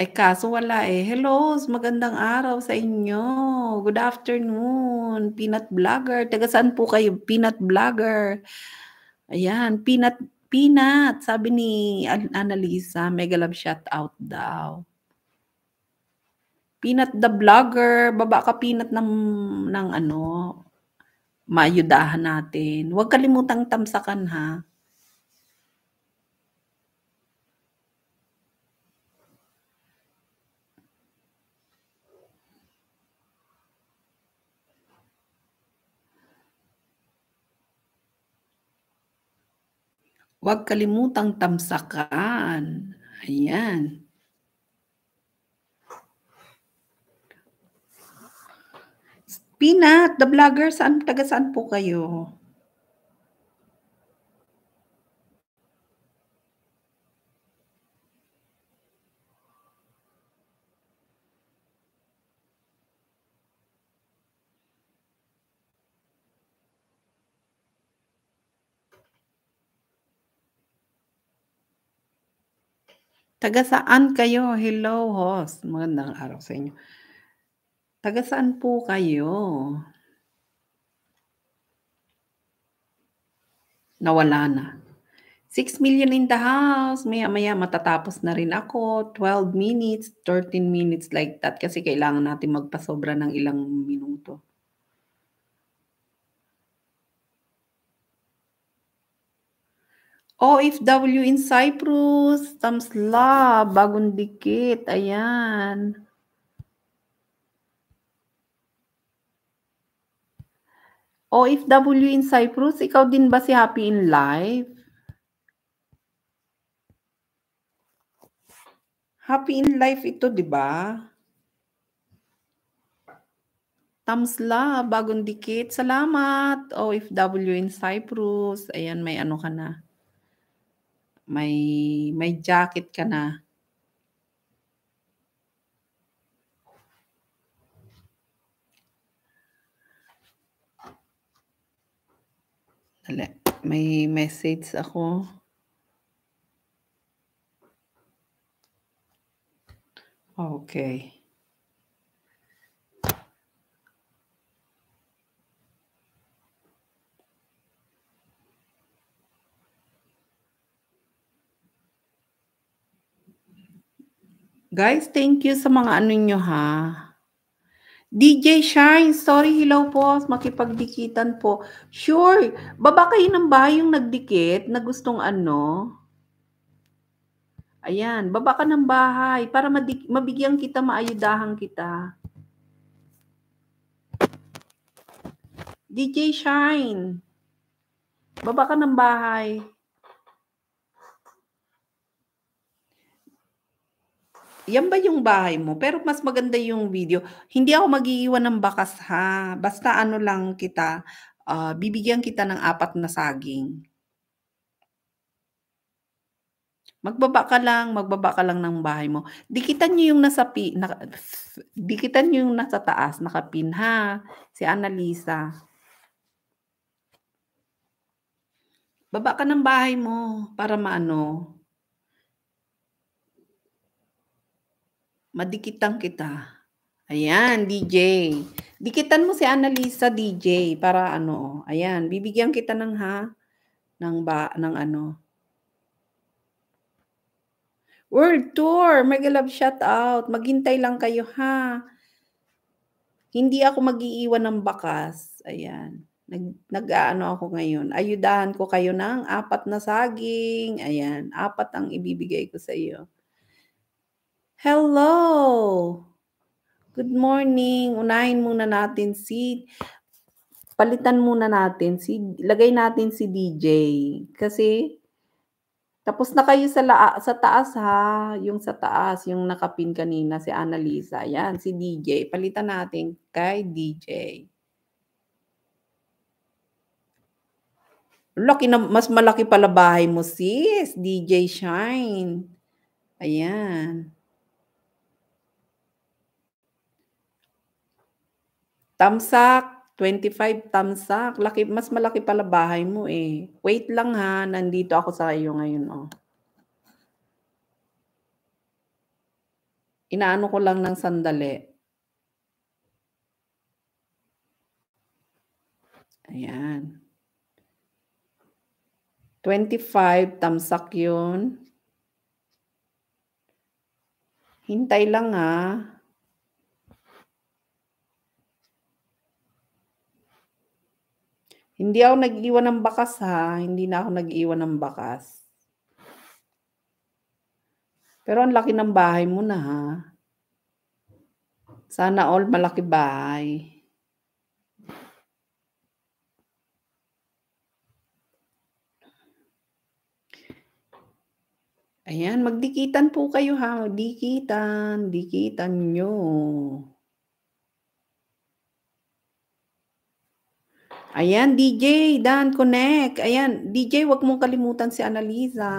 Eh kaso wala eh. Hello, magandang araw sa inyo. Good afternoon, peanut vlogger. Taga saan po kayo, peanut vlogger? Ayan, peanut Peanut, sabi ni Annalisa, mega love shout out daw. Peanut the vlogger, baba ka peanut ng, ng ano, mayudahan natin. Huwag kalimutang tamsakan ha. Huwag kalimutang tamsakan. Ayan. Pina, the vlogger, saan, taga saan po kayo? Taga saan kayo? Hello, host. Magandang araw sa inyo. Taga saan po kayo? Nawala na. 6 million in the house. Maya-maya matatapos na rin ako. 12 minutes, 13 minutes like that. Kasi kailangan natin magpasobra ng ilang minuto. OFW in Cyprus, Tamsla, Bagong Dikit, ayan. OFW in Cyprus, ikaw din ba si Happy in Life? Happy in Life ito, di ba? Tamsla, Bagong Dikit, salamat. OFW in Cyprus, ayan, may ano ka na. May, may jacket ka na. Dali. May message ako. Okay. Guys, thank you sa mga ano nyo ha. DJ Shine, sorry, hello po. Makipagdikitan po. Sure, baba kayo ng bahay yung nagdikit na gustong ano. Ayan, baba ka ng bahay para mabigyan kita, maayudahan kita. DJ Shine, baba ka ng bahay. yan ba yung bahay mo? Pero mas maganda yung video. Hindi ako magiiwan ng bakas ha. Basta ano lang kita, uh, bibigyan kita ng apat na saging. Magbaba ka lang, magbaba ka lang ng bahay mo. Dikitan niyo yung nasa pi, na, dikitan niyo yung nasa taas, nakapin ha. Si Annalisa. Baba ka ng bahay mo para maano, Madikitang kita. Ayan, DJ. Dikitan mo si Annalisa, DJ, para ano. Ayan, bibigyan kita ng ha, ng ba, ng ano. World Tour, Megalove shout out. Maghintay lang kayo ha. Hindi ako mag-iiwan ng bakas. Ayan. Nag, nag ano ako ngayon. Ayudahan ko kayo ng apat na saging. Ayan, apat ang ibibigay ko sa iyo. Hello! Good morning. Unahin muna natin si palitan muna natin si lagay natin si DJ kasi tapos na kayo sa la, sa taas ha, yung sa taas, yung nakapin kanina si Annalisa. Yan, si DJ. Palitan natin kay DJ. Laki na, mas malaki pala bahay mo sis, DJ Shine. Ayan. Tamsak, 25 tamsak. Laki, mas malaki pala bahay mo eh. Wait lang ha, nandito ako sa iyo ngayon oh. Inaano ko lang ng sandali. Ayan. 25, tamsak yun. Hintay lang ha. Hindi ako nag-iwan ng bakas ha. Hindi na ako nag-iwan ng bakas. Pero ang laki ng bahay mo na ha. Sana all malaki bahay. Ayan, magdikitan po kayo ha. Dikitan, dikitan nyo. Ayan, DJ, Dan, connect. Ayan, DJ, wag mong kalimutan si Annalisa.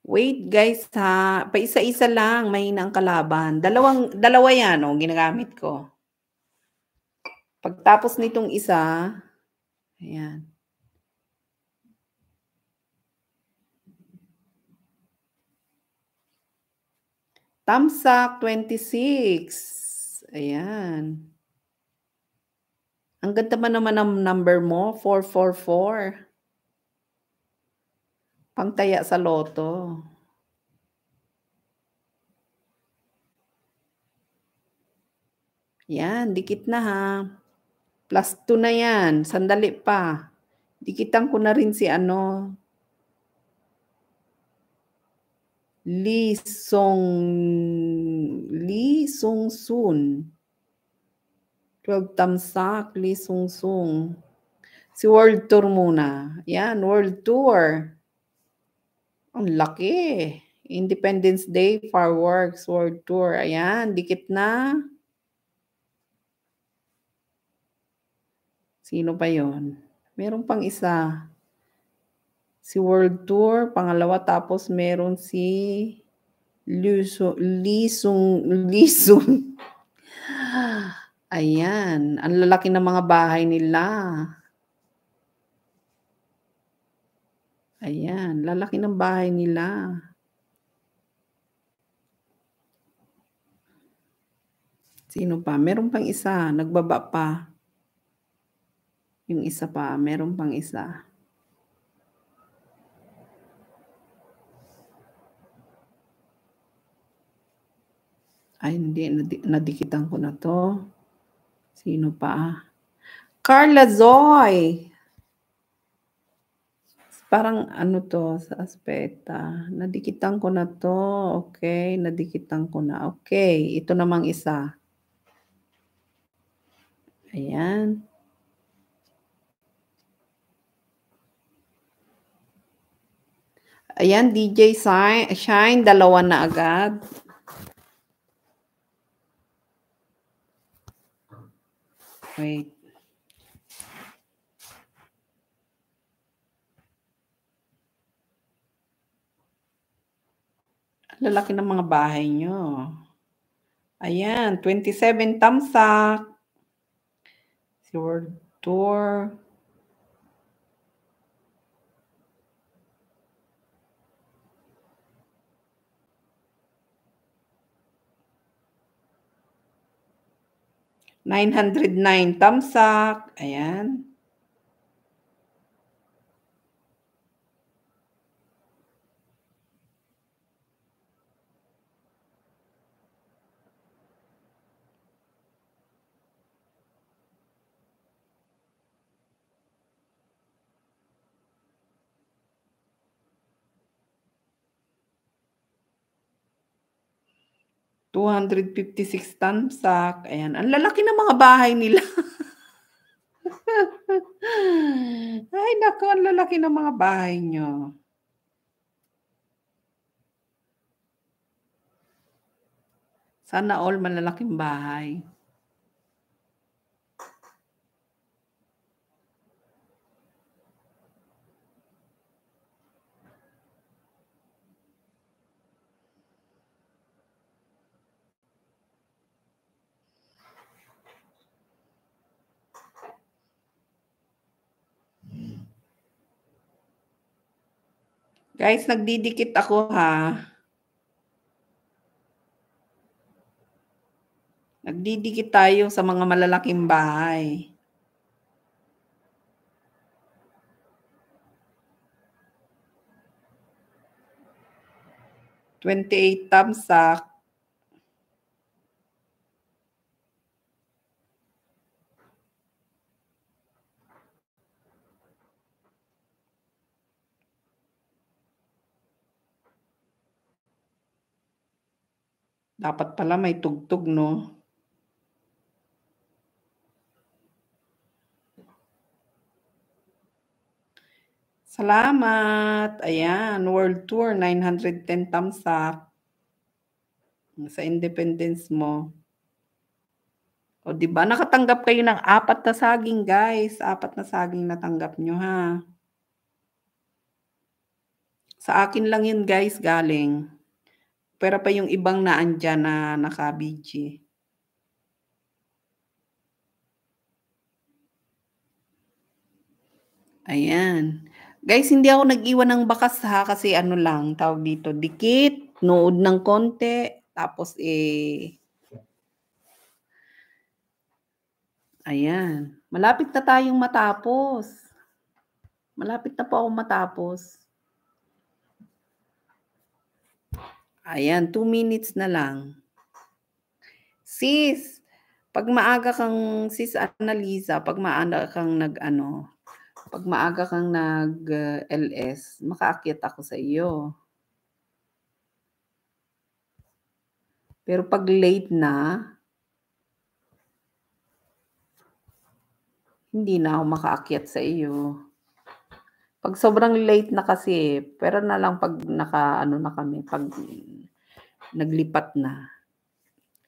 Wait, guys, ha. Pa isa-isa lang, may ang kalaban. Dalawang, dalawa yan, oh, ginagamit ko. Pagtapos nitong isa, ayan. Tamsak 26. Ayan. Ang ganda man naman ang number mo, 444. Pangtaya sa loto. Yan, dikit na ha. Plus 2 na yan. Sandali pa. Dikitan ko na rin si ano. Lee Song Lee Sung Soon. 12 Tamsak, Lee Sung Soon. Si World Tour muna. Yan, World Tour. Ang laki. Independence Day, Fireworks, World Tour. Ayan, dikit na. Sino pa yon? Meron pang isa. Si World Tour, pangalawa. Tapos meron si Luso, lisong, lisong. Ayan, ang lalaki ng mga bahay nila. Ayan, lalaki ng bahay nila. Sino pa? Meron pang isa, nagbaba pa. Yung isa pa, meron pang isa. Ay, hindi. Nadikitan ko na to. Sino pa? Carla Zoy! Parang ano to sa aspeta. Nadikitan ko na to. Okay. Nadikitan ko na. Okay. Ito namang isa. Ayan. Ayan, DJ Shine, dalawa na agad. Wait. Lalaki ng mga bahay nyo. Ayan, 27 thumbs up. Si World Tour. 909 tamsak. Ayan. 256 tamsak. Ayan, ang lalaki ng mga bahay nila. Ay, naku, ang lalaki ng mga bahay nyo. Sana all malalaking bahay. Guys, nagdidikit ako ha. Nagdidikit tayo sa mga malalaking bahay. Twenty-eight thumbs up. Dapat pala may tugtog, no? Salamat. Ayan, world tour, 910 thumbs up. Sa independence mo. O, di ba? Nakatanggap kayo ng apat na saging, guys. Apat na saging natanggap nyo, ha? Sa akin lang yun, guys, galing. Pero pa yung ibang na andyan na naka-BG. Ayan. Guys, hindi ako nag-iwan ng bakas ha kasi ano lang, tawag dito, dikit, nood ng konti, tapos eh... Ayan. Malapit na tayong matapos. Malapit na po ako matapos. Ayan, two minutes na lang. Sis, pag maaga kang, sis Annalisa, pag maaga kang nag-ano, pag maaga kang nag-LS, eh, makaakyat ako sa iyo. Pero pag late na, hindi na ako makaakyat sa iyo. Pag sobrang late na kasi, eh, pero na lang pag naka, ano na kami, pag naglipat na.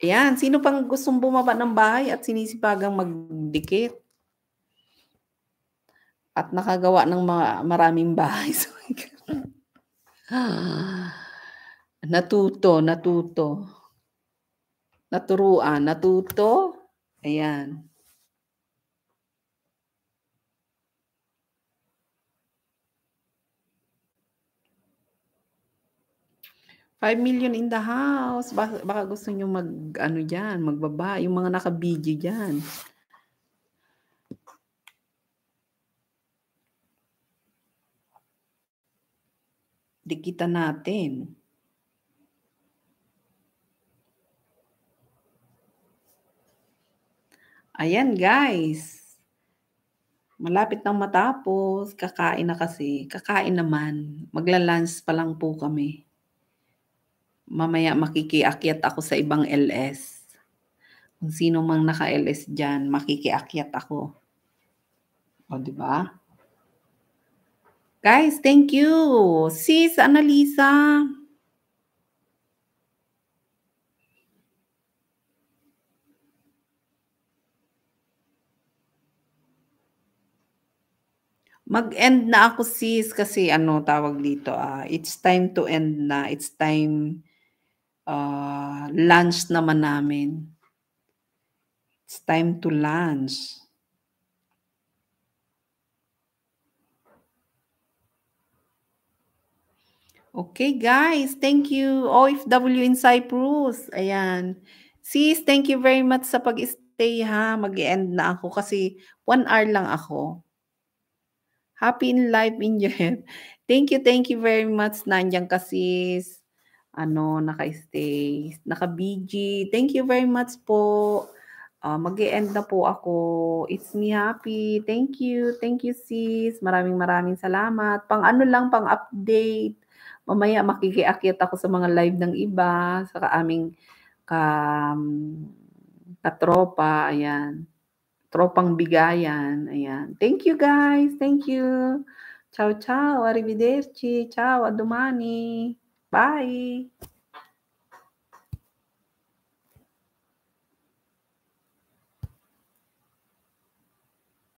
Ayan, sino pang gustong bumaba ng bahay at sinisipagang magdikit? At nakagawa ng ma- maraming bahay. natuto, natuto. Naturuan, natuto. Ayan. 5 million in the house. Baka, baka gusto nyo mag, ano dyan, magbaba. Yung mga nakabidyo dyan. Di kita natin. Ayan guys. Malapit nang matapos. Kakain na kasi. Kakain naman. Magla-lunch pa lang po kami mamaya makikiakyat ako sa ibang LS. Kung sino mang naka-LS dyan, makikiakyat ako. O, di ba? Guys, thank you. Sis, Annalisa. Mag-end na ako sis kasi ano tawag dito ah, it's time to end na. It's time uh, lunch naman namin. It's time to lunch. Okay, guys. Thank you, OFW in Cyprus. Ayan. Sis, thank you very much sa pag-stay, ha? Mag-end na ako kasi one hour lang ako. Happy in life, enjoy. Thank you, thank you very much. Nandiyan ka, sis ano, naka-stay, naka-BG. Thank you very much po. Uh, ah, mag end na po ako. It's me happy. Thank you. Thank you, sis. Maraming maraming salamat. Pang ano lang, pang update. Mamaya makikiakit ako sa mga live ng iba, sa aming ka, katropa. Ayan. Tropang bigayan. Ayan. Thank you, guys. Thank you. Ciao, ciao. Arrivederci. Ciao, adumani. Bye.